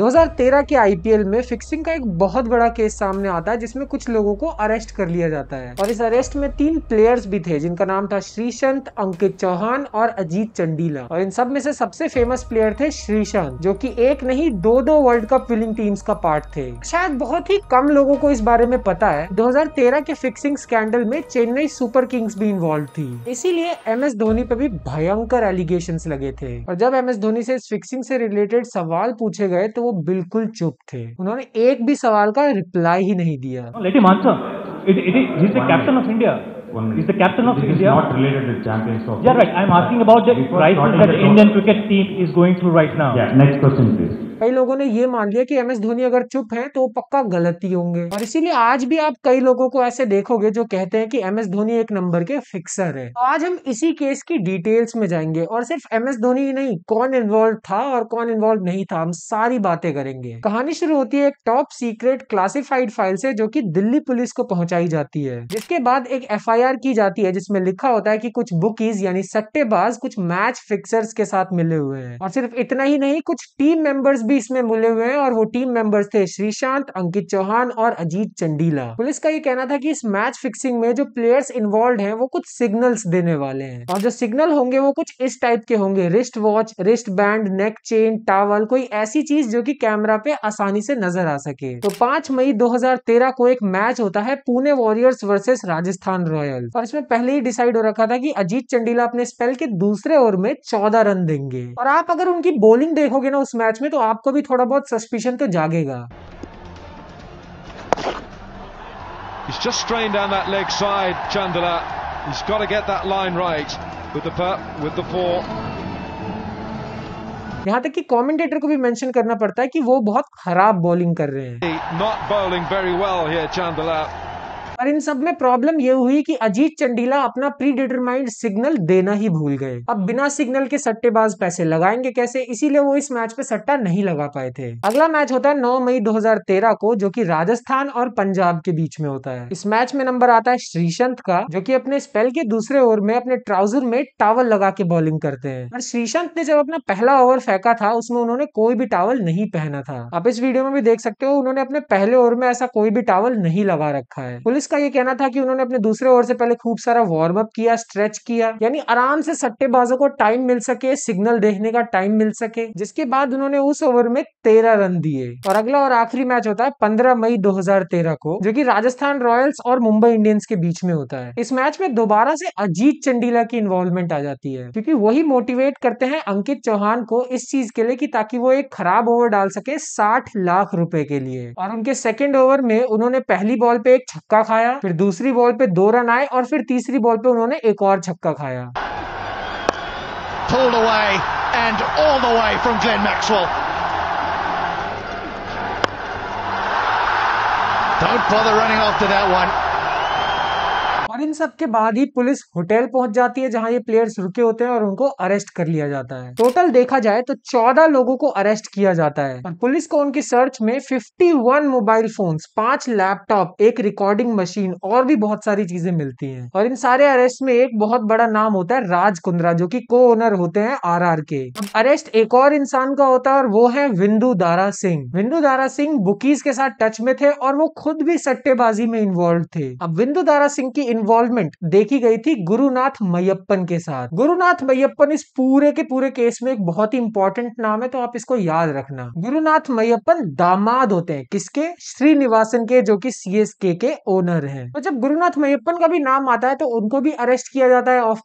2013 के आईपीएल में फिक्सिंग का एक बहुत बड़ा केस सामने आता है जिसमें कुछ लोगों को अरेस्ट कर लिया जाता है और इस अरेस्ट में तीन प्लेयर्स भी थे जिनका नाम था श्रीशंत अंकित चौहान और अजीत चंडीला और इन सब में से सबसे फेमस प्लेयर थे श्रीशंत जो कि एक नहीं दो दो वर्ल्ड कप विनिंग टीम्स का पार्ट थे शायद बहुत ही कम लोगों को इस बारे में पता है दो के फिक्सिंग स्कैंडल में चेन्नई सुपर किंग्स भी इन्वॉल्व थी इसीलिए एम एस धोनी पे भी भयंकर एलिगेशन लगे थे और जब एम एस धोनी से इस फिक्सिंग से रिलेटेड सवाल पूछे गए तो वो बिल्कुल चुप थे उन्होंने एक भी सवाल का रिप्लाई ही नहीं दिया let him answer it it he is the captain of India He's the captain of this India. Is not related to Champions Trophy. Yeah, right. I'm asking about the crisis that Indian cricket team is going through right now. Yeah. Next question, please. कई लोगों ने ये मान लिया कि M S Dhoni अगर चुप है तो पक्का गलत ही होंगे और इसीलिए आज भी आप कई लोगों को ऐसे देखोगे जो कहते हैं कि एमएस धोनी एक नंबर के फिक्सर है तो आज हम इसी केस की डिटेल्स में जाएंगे और सिर्फ एम एस धोनी ही नहीं कौन इन्वॉल्व था और कौन इन्वॉल्व नहीं था हम सारी बातें करेंगे कहानी शुरू होती है एक टॉप सीक्रेट क्लासिफाइड फाइल से जो की दिल्ली पुलिस को पहुंचाई जाती है जिसके बाद एक एफ की जाती है जिसमें लिखा होता है की कुछ बुकीज यानी सट्टेबाज कुछ मैच फिक्सर्स के साथ मिले हुए हैं और सिर्फ इतना ही नहीं कुछ टीम मेंबर्स भी भी इसमें मिले हुए हैं और वो टीम मेंबर्स थे श्रीशांत अंकित चौहान और अजीत चंडीला पुलिस का ये कहना था कि इस मैच फिक्सिंग में जो प्लेयर्स इन्वॉल्व हैं वो कुछ सिग्नल्स देने वाले हैं और जो सिग्नल होंगे वो कुछ इस टाइप के होंगे wrist watch wrist band neck chain towel कोई ऐसी चीज जो की कैमरा पे आसानी से नजर आ सके तो पांच मई दो को एक मैच होता है Pune warriors versus Rajasthan royals और इसमें पहले ही डिसाइड हो रखा था कि अजीत चंडीला अपने स्पेल के दूसरे ओवर में चौदह रन देंगे और आप अगर उनकी बॉलिंग देखोगे ना उस मैच में तो आप आपको भी थोड़ा बहुत सस्पिशन तो जागेगा He's just strained down that leg side, Chandala. He's got to get that line right with the per, with the four. यहाँ तक कि कमेंटेटर को भी मेंशन करना पड़ता है कि वो बहुत खराब बॉलिंग कर रहे हैं. Not bowling very well here, Chandala. पर इन सब में प्रॉब्लम ये हुई कि अजीत चंडीला अपना प्री डिटरमाइंड सिग्नल देना ही भूल गए अब बिना सिग्नल के सट्टेबाज पैसे लगाएंगे कैसे इसीलिए वो इस मैच पे सट्टा नहीं लगा पाए थे अगला मैच होता है नौ मई दो को जो की राजस्थान और पंजाब के बीच में होता है इस मैच में नंबर आता है श्रीशंत का जो की अपने स्पेल के दूसरे ओवर में अपने ट्राउजर में टावल लगा के बॉलिंग करते हैं और श्रीशंत ने जब अपना पहला ओवर फेंका था उसमें उन्होंने कोई भी टावल नहीं पहना था आप इस वीडियो में भी देख सकते हो उन्होंने अपने पहले ओवर में ऐसा कोई भी टावल नहीं लगा रखा है पुलिस लुइस का ये कहना था कि उन्होंने अपने दूसरे ओवर से पहले खूब सारा वार्म अप किया स्ट्रेच किया यानी आराम से सट्टेबाजों को टाइम मिल सके सिग्नल देखने का टाइम मिल सके जिसके बाद उन्होंने उस ओवर में तेरह रन दिए और अगला और आखिरी मैच होता है पंद्रह मई दो को जो की राजस्थान रॉयल्स और मुंबई इंडियंस के बीच में होता है इस मैच में दोबारा से अजीत चंडीला की इन्वॉल्वमेंट आ जाती है क्योंकि वही मोटिवेट करते हैं अंकित चौहान को इस चीज के लिए कि ताकि वो एक खराब ओवर डाल सके साठ लाख रुपए के लिए और उनके सेकेंड ओवर में उन्होंने पहली बॉल पे एक छक्का खाया फिर दूसरी बॉल पे दो रन आए और फिर तीसरी बॉल पे उन्होंने एक और छक्का खाया Pulled away and all the way from Glenn Maxwell. Don't bother running after that one. और इन सब के बाद ही पुलिस होटल पहुंच जाती है जहां ये प्लेयर्स रुके होते हैं और उनको अरेस्ट कर लिया जाता है टोटल देखा जाए तो चौदह लोगों को अरेस्ट किया जाता है और पुलिस को उनकी सर्च में फिफ्टी मोबाइल फोन पांच लैपटॉप एक रिकॉर्डिंग मशीन और भी बहुत सारी चीजें मिलती है और इन सारे अरेस्ट में एक बहुत बड़ा नाम होता है राज कुंद्रा जो की को ओनर होते हैं आर आर के अरेस्ट एक और इंसान का होता है और वो है विंदु दारा सिंह विंदु दारा सिंह बुकीज के साथ टच में थे और वो खुद भी सट्टेबाजी में इन्वॉल्व थे अब विंदु दारा सिंह की इन्वॉल्व इन्वॉल्वमेंट देखी गई थी गुरुनाथ मैयप्पन के साथ गुरुनाथ मैयप्पन इस पूरे के पूरे केस में एक बहुत ही इंपॉर्टेंट नाम है तो आप इसको याद रखना गुरुनाथ मैयप्पन दामाद होते हैं किसके श्रीनिवासन के जो कि सीएसके के ओनर है तो जब गुरुनाथ मैयप्पन का भी नाम आता है तो उनको भी अरेस्ट किया जाता है ऑफकोर्स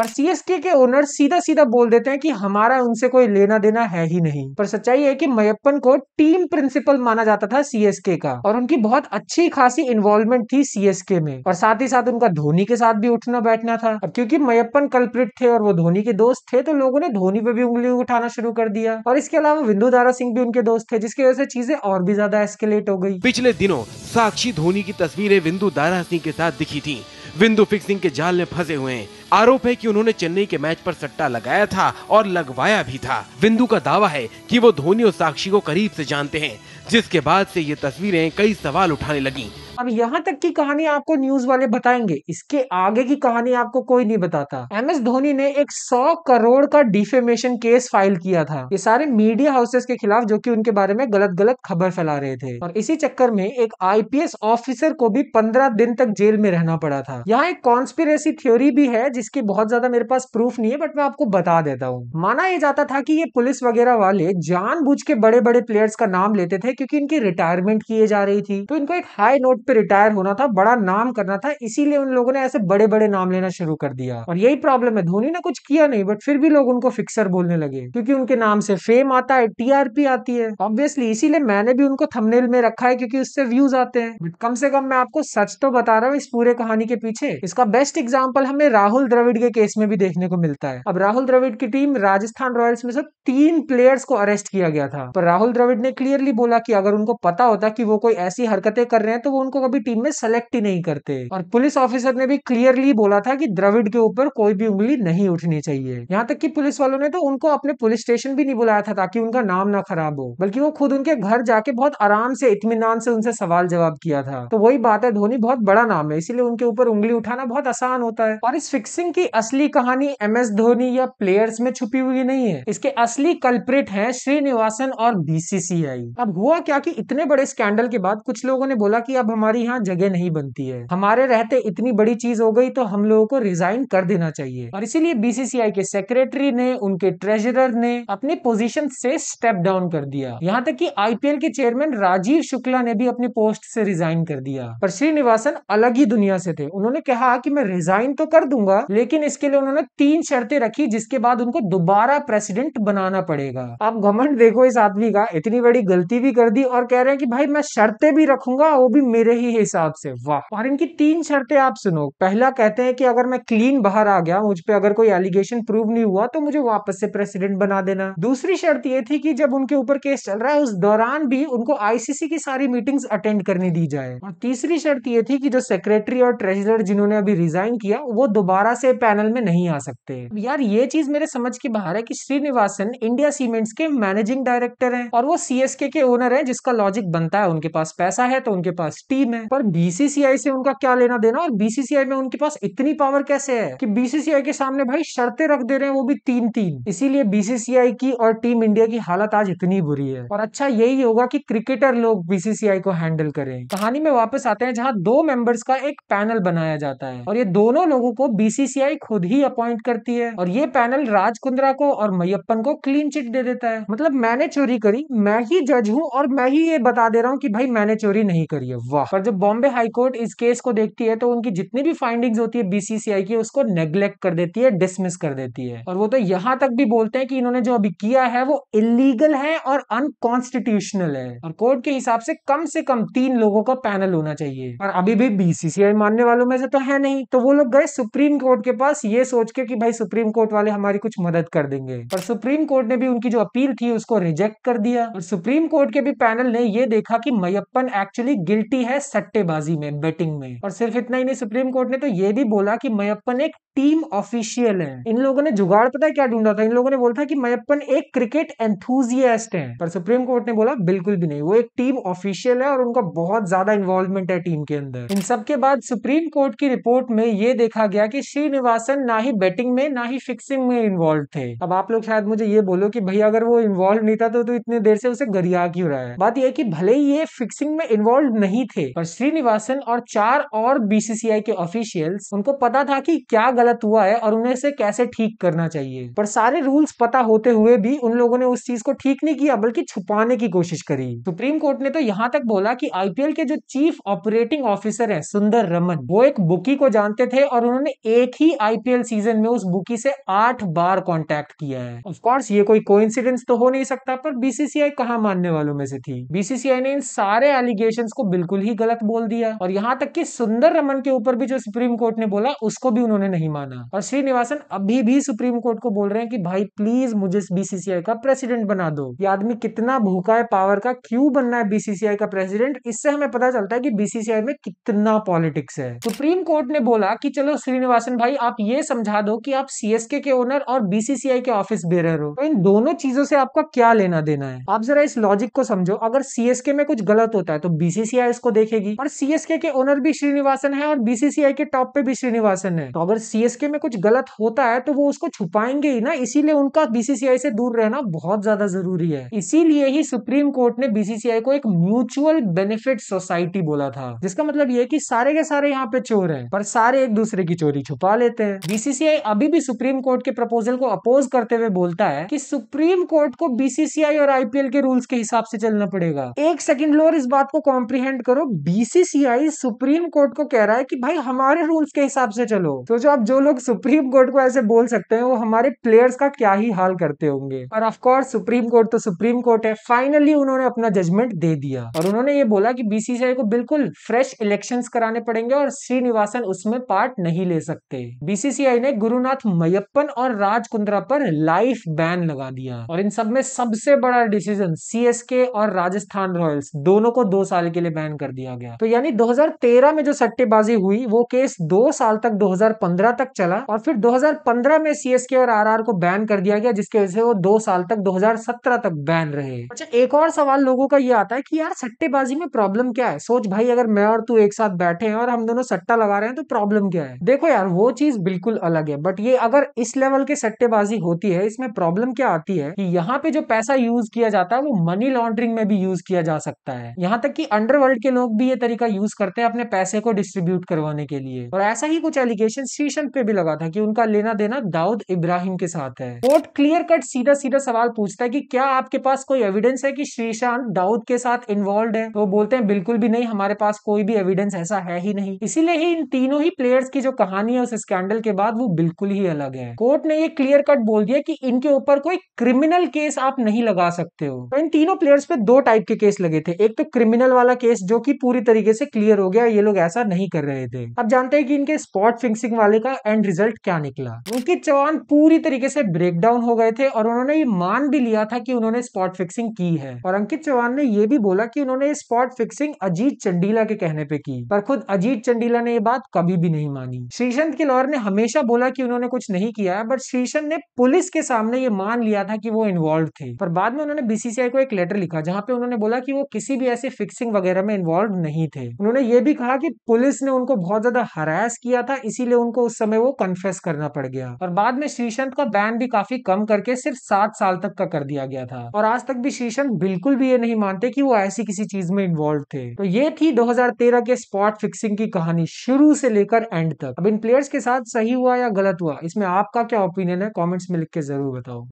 कोर्स पर एस के ओनर सीधा सीधा बोल देते हैं कि हमारा उनसे कोई लेना देना है ही नहीं पर सच्चाई है कि मैयप्पन को टीम प्रिंसिपल माना जाता था सीएसके का और उनकी बहुत अच्छी खासी इन्वॉल्वमेंट थी सीएसके में और साथ ही साथ उनको उनका धोनी के साथ भी उठना बैठना था अब क्योंकि मयपन कल्प्रिट थे और वो धोनी के दोस्त थे तो लोगों ने धोनी पे भी उंगली उठाना शुरू कर दिया और इसके अलावा विंदु दारा सिंह भी उनके दोस्त थे जिसकी वजह से चीजें और भी ज्यादा एस्केलेट हो गई पिछले दिनों साक्षी धोनी की तस्वीरें विंदु दारा सिंह के साथ दिखी थी विंदु फिक्सिंग के जाल में फंसे हुए हैं आरोप है कि उन्होंने चेन्नई के मैच पर सट्टा लगाया था और लगवाया भी था विंदु का दावा है कि वो धोनी और साक्षी को करीब से जानते हैं जिसके बाद से ये तस्वीरें कई सवाल उठाने लगी अब यहाँ तक की कहानी आपको न्यूज वाले बताएंगे इसके आगे की कहानी आपको कोई नहीं बताता एम एस धोनी ने एक सौ करोड़ का डिफेमेशन केस फाइल किया था ये सारे मीडिया हाउसेस के खिलाफ जो की उनके बारे में गलत गलत खबर फैला रहे थे और इसी चक्कर में एक आईपीएस ऑफिसर को भी पंद्रह दिन तक जेल में रहना पड़ा था यहाँ एक कॉन्स्पिरेसी थ्योरी भी है जिसकी बहुत ज्यादा मेरे पास प्रूफ नहीं है बट मैं आपको बता देता हूँ माना यह जाता था कि ये पुलिस वगैरह वाले जानबूझ के बड़े बड़े प्लेयर्स का नाम लेते थे क्योंकि इनकी रिटायरमेंट किए जा रही थी तो इनको एक हाई नोट खुद पे रिटायर होना था बड़ा नाम करना था इसीलिए उन लोगों ने ऐसे बड़े बड़े नाम लेना शुरू कर दिया और यही प्रॉब्लम है धोनी ने कुछ किया नहीं बट फिर भी लोग उनको फिक्सर बोलने लगे क्योंकि उनके नाम से फेम आता है टीआरपी आती है ऑब्वियसली इसीलिए मैंने भी उनको थंबनेल में रखा है क्योंकि उससे व्यूज आते हैं बट कम से कम मैं आपको सच तो बता रहा हूँ इस पूरे कहानी के पीछे इसका बेस्ट एग्जाम्पल हमें राहुल द्रविड के केस में भी देखने को मिलता है अब राहुल द्रविड की टीम राजस्थान रॉयल्स में से तीन प्लेयर्स को अरेस्ट किया गया था पर राहुल द्रविड ने क्लियरली बोला कि अगर उनको पता होता कि वो कोई ऐसी हरकतें कर रहे हैं तो वो उनको कभी टीम में सेलेक्ट ही नहीं करते और पुलिस ऑफिसर ने भी क्लियरली बोला था कि द्रविड के ऊपर कोई भी उंगली नहीं उठनी चाहिए यहाँ तक कि पुलिस वालों ने तो उनको अपने पुलिस स्टेशन भी नहीं बुलाया था ताकि उनका नाम ना खराब हो बल्कि वो खुद उनके घर जाके बहुत आराम से इतमान से उनसे सवाल जवाब किया था तो वही बात है धोनी बहुत बड़ा नाम है इसीलिए उनके ऊपर उंगली उठाना बहुत आसान होता है और इस फिक्सिंग की असली कहानी एम एस धोनी या प्लेयर्स में छुपी हुई नहीं है इसके असली कल्प्रिट है श्रीनिवासन और बीसीसीआई अब हुआ क्या कि इतने बड़े स्कैंडल के बाद कुछ लोगों ने बोला कि अब हम हमारे यहाँ जगह नहीं बनती है हमारे रहते इतनी बड़ी चीज हो गई तो हम लोगों को रिजाइन कर देना चाहिए और इसीलिए बीसीसीआई के सेक्रेटरी ने उनके ट्रेजरर ने अपनी पोजीशन से स्टेप डाउन कर दिया यहाँ तक कि आईपीएल के चेयरमैन राजीव शुक्ला ने भी अपनी पोस्ट से रिजाइन कर दिया पर श्रीनिवासन अलग ही दुनिया से थे उन्होंने कहा कि मैं रिजाइन तो कर दूंगा लेकिन इसके लिए उन्होंने तीन शर्तें रखी जिसके बाद उनको दोबारा प्रेसिडेंट बनाना पड़ेगा आप घमंड देखो इस आदमी का इतनी बड़ी गलती भी कर दी और कह रहे हैं कि भाई मैं शर्तें भी रखूंगा वो भी मेरे मेरे ही हिसाब से वाह और इनकी तीन शर्तें आप सुनो पहला कहते हैं कि अगर मैं क्लीन बाहर आ गया मुझ पर अगर कोई एलिगेशन प्रूव नहीं हुआ तो मुझे वापस से प्रेसिडेंट बना देना दूसरी शर्त ये थी कि जब उनके ऊपर केस चल रहा है उस दौरान भी उनको आईसीसी की सारी मीटिंग्स अटेंड करने दी जाए और तीसरी शर्त ये थी कि जो सेक्रेटरी और ट्रेजरर जिन्होंने अभी रिजाइन किया वो दोबारा से पैनल में नहीं आ सकते यार ये चीज मेरे समझ के बाहर है कि श्रीनिवासन इंडिया सीमेंट्स के मैनेजिंग डायरेक्टर हैं और वो सीएसके के ओनर है जिसका लॉजिक बनता है उनके पास पैसा है तो उनके पास टीम टीम है पर बीसीसीआई से उनका क्या लेना देना और बीसीसीआई में उनके पास इतनी पावर कैसे है कि बीसीसीआई के सामने भाई शर्तें रख दे रहे हैं वो भी तीन तीन इसीलिए बीसीसीआई की और टीम इंडिया की हालत आज इतनी बुरी है और अच्छा यही होगा कि क्रिकेटर लोग बीसीसीआई को हैंडल करें कहानी में वापस आते हैं जहाँ दो मेंबर्स का एक पैनल बनाया जाता है और ये दोनों लोगों को बीसीसीआई खुद ही अपॉइंट करती है और ये पैनल राज कुंद्रा को और मैयप्पन को क्लीन चिट दे देता है मतलब मैंने चोरी करी मैं ही जज हूँ और मैं ही ये बता दे रहा हूँ कि भाई मैंने चोरी नहीं करी है वाह पर जब बॉम्बे हाईकोर्ट इस केस को देखती है तो उनकी जितनी भी फाइंडिंग्स होती है बीसीसीआई की उसको नेग्लेक्ट कर देती है डिसमिस कर देती है और वो तो यहाँ तक भी बोलते हैं कि इन्होंने जो अभी किया है वो इलीगल है और अनकॉन्स्टिट्यूशनल है और कोर्ट के हिसाब से कम से कम तीन लोगों का पैनल होना चाहिए और अभी भी बीसीसीआई मानने वालों में से तो है नहीं तो वो लोग गए सुप्रीम कोर्ट के पास ये सोच के कि भाई सुप्रीम कोर्ट वाले हमारी कुछ मदद कर देंगे पर सुप्रीम कोर्ट ने भी उनकी जो अपील थी उसको रिजेक्ट कर दिया और सुप्रीम कोर्ट के भी पैनल ने ये देखा कि मैयपन एक्चुअली गिल्टी है सट्टेबाजी में बेटिंग में और सिर्फ इतना ही नहीं सुप्रीम कोर्ट ने तो ये भी बोला कि मैयपन एक टीम ऑफिशियल है इन लोगों ने जुगाड़ पता है क्या ढूंढा था इन लोगों ने बोला था कि मैयपन एक क्रिकेट एंथुजियास्ट है पर सुप्रीम कोर्ट ने बोला बिल्कुल भी नहीं वो एक टीम ऑफिशियल है और उनका बहुत ज्यादा इन्वॉल्वमेंट है टीम के अंदर इन सबके बाद सुप्रीम कोर्ट की रिपोर्ट में ये देखा गया कि श्रीनिवासन ना ही बैटिंग में ना ही फिक्सिंग में इन्वॉल्व थे अब आप लोग शायद मुझे ये बोलो कि भाई अगर वो इन्वॉल्व नहीं था तो, तो इतने देर से उसे गरिया क्यों रहा है बात यह की भले ही ये फिक्सिंग में इन्वॉल्व नहीं थे पर श्रीनिवासन और चार और बीसीसीआई के ऑफिशियल्स उनको पता था कि क्या गलत हुआ है और उन्हें इसे कैसे ठीक करना चाहिए पर सारे रूल्स पता होते हुए भी उन लोगों ने उस चीज को ठीक नहीं किया बल्कि छुपाने की कोशिश करी सुप्रीम कोर्ट ने तो यहाँ तक बोला की आईपीएल के जो चीफ ऑपरेटिंग ऑफिसर है सुंदर रमन वो एक बुकी को जानते थे और उन्होंने एक ही आईपीएल सीजन में उस बुकी से आठ बार कॉन्टेक्ट किया है ऑफकोर्स ये कोई कोइंसिडेंस तो हो नहीं सकता पर बीसीसीआई कहा मानने वालों में से थी बीसीसीआई ने इन सारे एलिगेशन को बिल्कुल ही गलत बोल दिया और यहाँ तक की सुंदर रमन के ऊपर भी जो सुप्रीम कोर्ट ने बोला उसको भी उन्होंने नहीं माना और श्रीनिवासन अभी भी सुप्रीम कोर्ट को बोल रहे हैं कि भाई प्लीज मुझे बीसीसीआई का प्रेसिडेंट बना दो ये आदमी कितना भूखा है पावर का क्यों बनना है बीसीसीआई का प्रेसिडेंट इससे हमें पता चलता है कि बीसीसीआई में कितना पॉलिटिक्स है सुप्रीम कोर्ट ने बोला कि चलो श्रीनिवासन भाई आप ये समझा दो कि आप सीएसके के ओनर और बीसीसीआई के ऑफिस बेरर हो तो इन दोनों चीजों से आपका क्या लेना देना है आप जरा इस लॉजिक को समझो अगर सीएसके में कुछ गलत होता है तो बीसीसीआई इसको देखेगी और सीएसके के ओनर भी श्रीनिवासन है और बीसीसीआई के टॉप पे भी श्रीनिवासन है तो अगर सी सीएसके में कुछ गलत होता है तो वो उसको छुपाएंगे ही ना इसीलिए उनका बीसीसीआई से दूर रहना बहुत ज्यादा जरूरी है इसीलिए ही सुप्रीम कोर्ट ने बीसीसीआई को एक म्यूचुअल बेनिफिट सोसाइटी बोला था जिसका मतलब ये कि सारे के सारे यहाँ पे चोर है पर सारे एक दूसरे की चोरी छुपा लेते हैं बीसीसीआई अभी भी सुप्रीम कोर्ट के प्रपोजल को अपोज करते हुए बोलता है की सुप्रीम कोर्ट को बीसीसीआई और आईपीएल के रूल्स के हिसाब से चलना पड़ेगा एक सेकंड लोअर इस बात को कॉम्प्रीहेंड करो बीसीसीआई सुप्रीम कोर्ट को कह रहा है कि भाई हमारे रूल्स के हिसाब से चलो तो जो आप जो लोग सुप्रीम कोर्ट को ऐसे बोल सकते हैं वो हमारे प्लेयर्स का क्या ही हाल करते होंगे और ऑफकोर्स सुप्रीम कोर्ट तो सुप्रीम कोर्ट है फाइनली उन्होंने अपना जजमेंट दे दिया और उन्होंने ये बोला कि बीसीसीआई को बिल्कुल फ्रेश इलेक्शंस कराने पड़ेंगे और श्रीनिवासन उसमें पार्ट नहीं ले सकते बीसीसीआई ने गुरुनाथ मैयप्पन और राज कुंद्रा पर लाइफ बैन लगा दिया और इन सब में सबसे बड़ा डिसीजन सीएसके और राजस्थान रॉयल्स दोनों को दो साल के लिए बैन कर दिया गया तो यानी 2013 में जो सट्टेबाजी हुई वो केस दो साल तक 2015 तक तक चला और फिर 2015 में सीएसके और आरआर को बैन कर दिया गया जिसके वजह से वो दो साल तक 2017 तक बैन रहे अच्छा एक और सवाल लोगों का ये आता है कि यार सट्टेबाजी में प्रॉब्लम क्या है सोच भाई अगर मैं और तू एक साथ बैठे हैं और हम दोनों सट्टा लगा रहे हैं तो प्रॉब्लम क्या है देखो यार वो चीज बिल्कुल अलग है बट ये अगर इस लेवल के सट्टेबाजी होती है इसमें प्रॉब्लम क्या आती है कि यहाँ पे जो पैसा यूज किया जाता है वो मनी लॉन्ड्रिंग में भी यूज किया जा सकता है यहाँ तक की अंडरवर्ल्ड के लोग भी ये तरीका यूज करते हैं अपने पैसे को डिस्ट्रीब्यूट करवाने के लिए और ऐसा ही कुछ एलिगेशन स्टेशन पे भी लगा था कि उनका लेना देना दाऊद इब्राहिम के साथ है कोर्ट क्लियर कट सीधा सीधा सवाल पूछता है कि क्या आपके पास कोई एविडेंस है कि श्रीशांत दाऊद के साथ इन्वॉल्व है तो बोलते हैं बिल्कुल भी नहीं हमारे पास कोई भी एविडेंस ऐसा है ही नहीं इसीलिए ही इन तीनों ही प्लेयर्स की जो कहानी है उस स्कैंडल के बाद वो बिल्कुल ही अलग है कोर्ट ने ये क्लियर कट बोल दिया की इनके ऊपर कोई क्रिमिनल केस आप नहीं लगा सकते हो तो इन तीनों प्लेयर्स पे दो टाइप के केस लगे थे एक तो क्रिमिनल वाला केस जो की पूरी तरीके से क्लियर हो गया ये लोग ऐसा नहीं कर रहे थे अब जानते हैं कि इनके स्पॉट फिक्सिंग वाले का एंड रिजल्ट क्या निकला उनके जवान पूरी तरीके से ब्रेक डाउन हो गए थे और उन्होंने ये मान भी लिया था कि उन्होंने स्पॉट फिक्सिंग की है और अंकित चौहान ने ये भी बोला कि उन्होंने स्पॉट फिक्सिंग अजीत चंडीला के कहने पे की पर खुद अजीत चंडीला ने ये बात कभी भी नहीं मानी श्रीशंत के लॉयर ने हमेशा बोला कि उन्होंने कुछ नहीं किया है बट श्रीशंत ने पुलिस के सामने ये मान लिया था कि वो इन्वॉल्व थे पर बाद में उन्होंने बीसीसीआई को एक लेटर लिखा जहां पे उन्होंने बोला कि वो किसी भी ऐसे फिक्सिंग वगैरह में इन्वॉल्व नहीं थे उन्होंने ये भी कहा कि पुलिस ने उनको बहुत ज्यादा हरास किया था इसीलिए उनको उस समय वो कन्फेस करना पड़ गया और बाद में श्रीशंत का बैन भी काफी कम करके सिर्फ सात साल तक का कर दिया गया था और आज तक भी श्रीशंत बिल्कुल भी ये नहीं मानते कि वो ऐसी किसी चीज में इन्वॉल्व थे तो ये थी 2013 के स्पॉट फिक्सिंग की कहानी शुरू से लेकर एंड तक अब इन प्लेयर्स के साथ सही हुआ या गलत हुआ इसमें आपका क्या ओपिनियन है कॉमेंट्स में लिख के जरूर बताओ